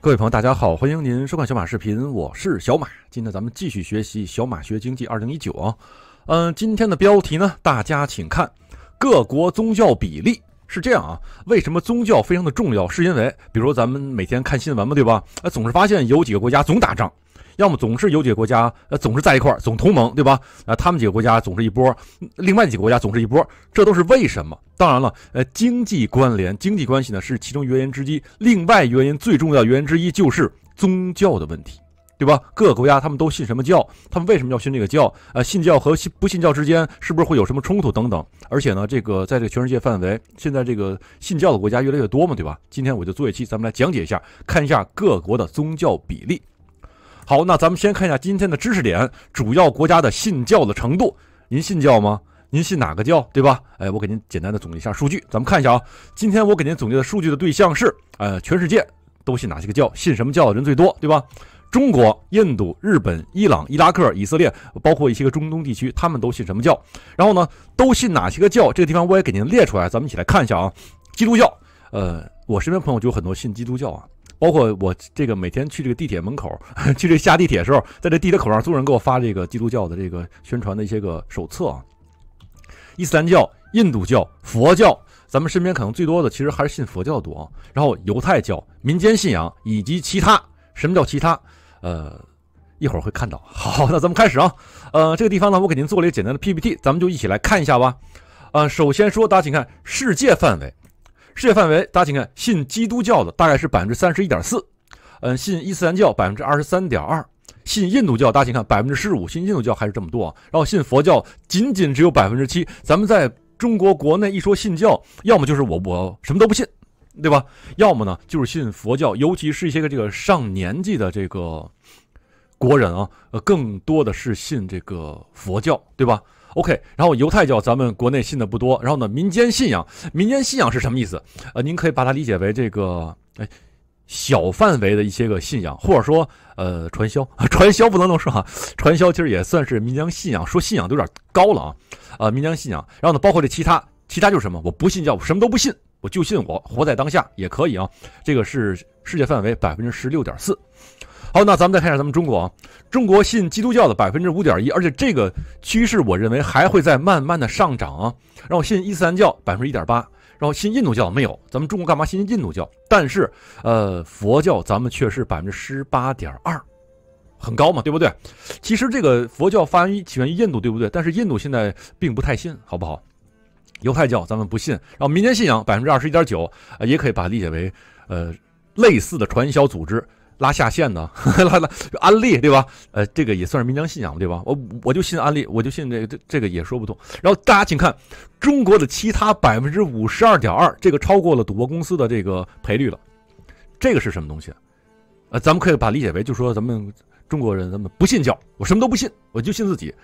各位朋友，大家好，欢迎您收看小马视频，我是小马。今天咱们继续学习《小马学经济二零一九》啊，嗯，今天的标题呢，大家请看，各国宗教比例是这样啊。为什么宗教非常的重要？是因为，比如咱们每天看新闻嘛，对吧？哎，总是发现有几个国家总打仗。要么总是有几个国家，呃，总是在一块儿，总同盟，对吧？啊，他们几个国家总是一波，另外几个国家总是一波，这都是为什么？当然了，呃，经济关联、经济关系呢是其中原因之一，另外原因、最重要原因之一就是宗教的问题，对吧？各个国家他们都信什么教？他们为什么要信这个教？啊，信教和信不信教之间是不是会有什么冲突等等？而且呢，这个在这个全世界范围，现在这个信教的国家越来越多嘛，对吧？今天我就做一期，咱们来讲解一下，看一下各国的宗教比例。好，那咱们先看一下今天的知识点，主要国家的信教的程度。您信教吗？您信哪个教，对吧？哎，我给您简单的总结一下数据，咱们看一下啊。今天我给您总结的数据的对象是，呃，全世界都信哪些个教，信什么教的人最多，对吧？中国、印度、日本、伊朗、伊拉克、以色列，包括一些个中东地区，他们都信什么教？然后呢，都信哪些个教？这个地方我也给您列出来，咱们一起来看一下啊。基督教，呃，我身边朋友就有很多信基督教啊。包括我这个每天去这个地铁门口，去这下地铁的时候，在这地铁口上，所有人给我发这个基督教的这个宣传的一些个手册，啊，伊斯兰教、印度教、佛教，咱们身边可能最多的其实还是信佛教多。然后犹太教、民间信仰以及其他，什么叫其他？呃，一会儿会看到。好，那咱们开始啊。呃，这个地方呢，我给您做了一个简单的 PPT，咱们就一起来看一下吧。啊，首先说，大家请看世界范围。世界范围，大家请看，信基督教的大概是百分之三十一点四，嗯，信伊斯兰教百分之二十三点二，信印度教大家请看百分之十五，信印度教还是这么多，啊，然后信佛教仅仅只有百分之七。咱们在中国国内一说信教，要么就是我我什么都不信，对吧？要么呢就是信佛教，尤其是一些个这个上年纪的这个国人啊，呃，更多的是信这个佛教，对吧？OK，然后犹太教咱们国内信的不多，然后呢，民间信仰，民间信仰是什么意思？呃，您可以把它理解为这个，哎，小范围的一些个信仰，或者说，呃，传销，传销不能这么说，哈、传销其实也算是民间信仰，说信仰都有点高了啊，啊，民间信仰，然后呢，包括这其他，其他就是什么，我不信教，我什么都不信。我就信我活在当下也可以啊，这个是世界范围百分之十六点四。好，那咱们再看一下咱们中国啊，中国信基督教的百分之五点一，而且这个趋势我认为还会在慢慢的上涨啊。然后信伊斯兰教百分之一点八，然后信印度教没有，咱们中国干嘛信印度教？但是呃，佛教咱们却是百分之十八点二，很高嘛，对不对？其实这个佛教发源于起源于印度，对不对？但是印度现在并不太信，好不好？犹太教咱们不信，然后民间信仰百分之二十一点九，也可以把理解为，呃，类似的传销组织拉下线呢，拉拉安利对吧？呃，这个也算是民间信仰对吧？我我就信安利，我就信这个，这这个也说不通。然后大家请看中国的其他百分之五十二点二，这个超过了赌博公司的这个赔率了，这个是什么东西？呃，咱们可以把理解为，就说咱们中国人，咱们不信教，我什么都不信，我就信自己。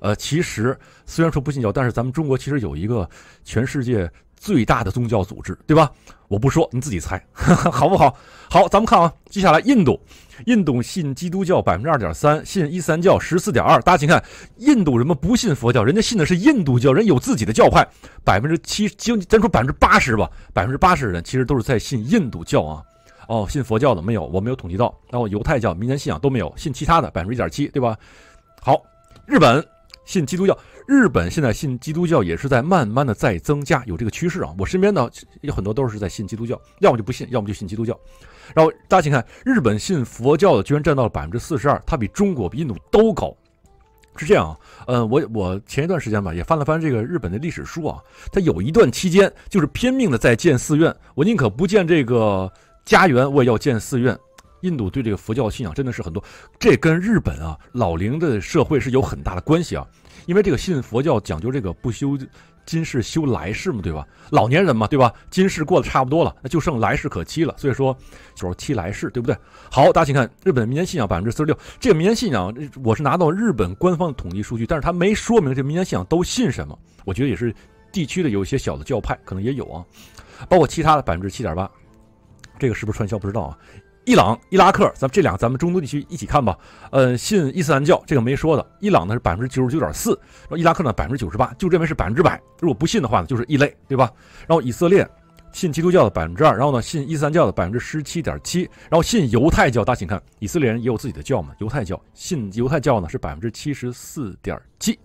呃，其实虽然说不信教，但是咱们中国其实有一个全世界最大的宗教组织，对吧？我不说，你自己猜，好不好？好，咱们看啊，接下来印度，印度信基督教百分之二点三，信伊斯兰教十四点二。大家请看，印度人们不信佛教？人家信的是印度教，人有自己的教派，百分之七，经咱说百分之八十吧，百分之八十的人其实都是在信印度教啊。哦，信佛教的没有，我没有统计到。然后犹太教、民间信仰都没有，信其他的百分之一点七，对吧？好，日本。信基督教，日本现在信基督教也是在慢慢的在增加，有这个趋势啊。我身边呢有很多都是在信基督教，要么就不信，要么就信基督教。然后大家请看，日本信佛教的居然占到了百分之四十二，它比中国、比印度都高，是这样啊。嗯，我我前一段时间吧，也翻了翻这个日本的历史书啊，它有一段期间就是拼命的在建寺院，我宁可不建这个家园，我也要建寺院。印度对这个佛教信仰真的是很多，这跟日本啊老龄的社会是有很大的关系啊，因为这个信佛教讲究这个不修今世修来世嘛，对吧？老年人嘛，对吧？今世过得差不多了，那就剩来世可期了，所以说就是期来世，对不对？好，大家请看日本的民间信仰百分之四十六，这个民间信仰我是拿到日本官方的统计数据，但是他没说明这民间信仰都信什么，我觉得也是地区的有一些小的教派可能也有啊，包括其他的百分之七点八，这个是不是传销不知道啊？伊朗、伊拉克，咱们这两个，咱们中东地区一起看吧。呃，信伊斯兰教这个没说的，伊朗呢是百分之九十九点四，然后伊拉克呢百分之九十八，就认为是百分之百。如果不信的话呢，就是异类，对吧？然后以色列信基督教的百分之二，然后呢信伊斯兰教的百分之十七点七，然后信犹太教大家请看，以色列人也有自己的教嘛？犹太教信犹太教呢是百分之七十四点七。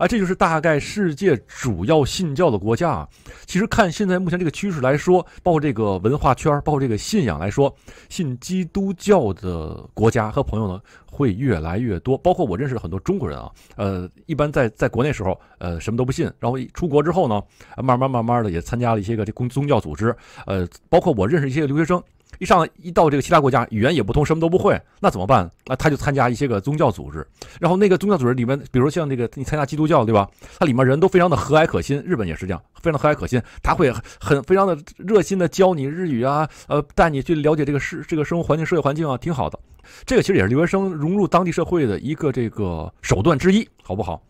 啊，这就是大概世界主要信教的国家啊。其实看现在目前这个趋势来说，包括这个文化圈儿，包括这个信仰来说，信基督教的国家和朋友呢会越来越多。包括我认识的很多中国人啊，呃，一般在在国内时候，呃，什么都不信，然后出国之后呢，慢慢慢慢的也参加了一些个这公宗教组织，呃，包括我认识一些留学生。一上一到这个其他国家，语言也不通，什么都不会，那怎么办？那他就参加一些个宗教组织，然后那个宗教组织里面，比如像那个你参加基督教，对吧？它里面人都非常的和蔼可亲，日本也是这样，非常和蔼可亲，他会很非常的热心的教你日语啊，呃，带你去了解这个世这个生活环境、社会环境啊，挺好的。这个其实也是留学生融入当地社会的一个这个手段之一，好不好？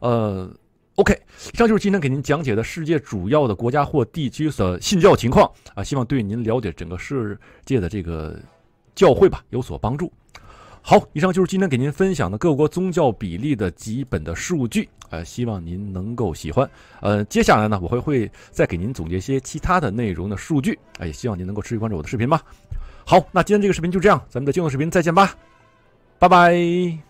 呃。OK，以上就是今天给您讲解的世界主要的国家或地区的信教情况啊，希望对您了解整个世界的这个教会吧有所帮助。好，以上就是今天给您分享的各国宗教比例的基本的数据啊，希望您能够喜欢。呃，接下来呢，我会会再给您总结一些其他的内容的数据，哎，也希望您能够持续关注我的视频吧。好，那今天这个视频就这样，咱们的精目视频再见吧，拜拜。